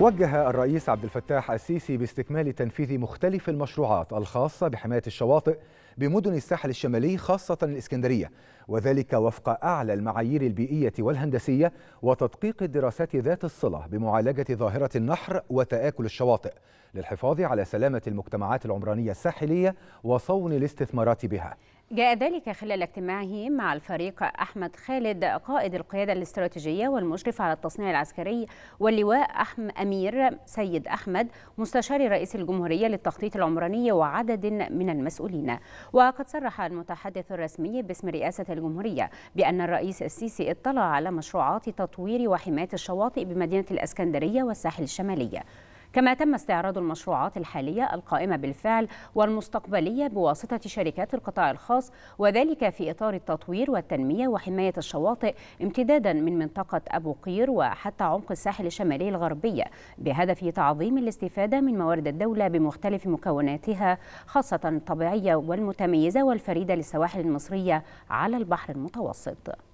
وجه الرئيس عبد الفتاح السيسي باستكمال تنفيذ مختلف المشروعات الخاصة بحماية الشواطئ بمدن الساحل الشمالي خاصة الإسكندرية وذلك وفق أعلى المعايير البيئية والهندسية وتدقيق الدراسات ذات الصلة بمعالجة ظاهرة النحر وتآكل الشواطئ للحفاظ على سلامة المجتمعات العمرانية الساحلية وصون الاستثمارات بها جاء ذلك خلال اجتماعه مع الفريق أحمد خالد قائد القيادة الاستراتيجية والمشرف على التصنيع العسكري واللواء أحم أمير سيد أحمد مستشار رئيس الجمهورية للتخطيط العمراني وعدد من المسؤولين وقد صرح المتحدث الرسمي باسم رئاسة الجمهورية بأن الرئيس السيسي اطلع على مشروعات تطوير وحماية الشواطئ بمدينة الأسكندرية والساحل الشمالي كما تم استعراض المشروعات الحالية القائمة بالفعل والمستقبلية بواسطة شركات القطاع الخاص وذلك في إطار التطوير والتنمية وحماية الشواطئ امتدادا من منطقة أبو قير وحتى عمق الساحل الشمالي الغربية بهدف تعظيم الاستفادة من موارد الدولة بمختلف مكوناتها خاصة الطبيعية والمتميزة والفريدة للسواحل المصرية على البحر المتوسط